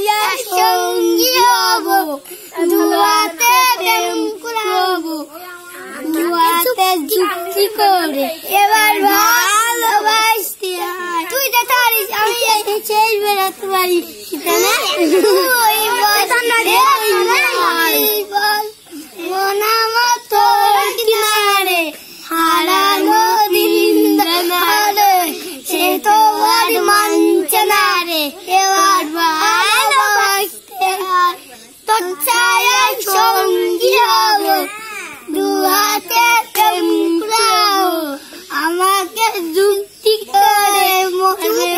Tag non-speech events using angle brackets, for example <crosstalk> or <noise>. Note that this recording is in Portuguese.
Aliás, é um novo. Do até tem um novo. Do até de cor. E vai mal, Tu detalhes, tá a gente é esmeralda, tu vai tá, né? <laughs> ছায়া সঙ্গী হব দুহাতে আমাকে যুক্তি করে মনে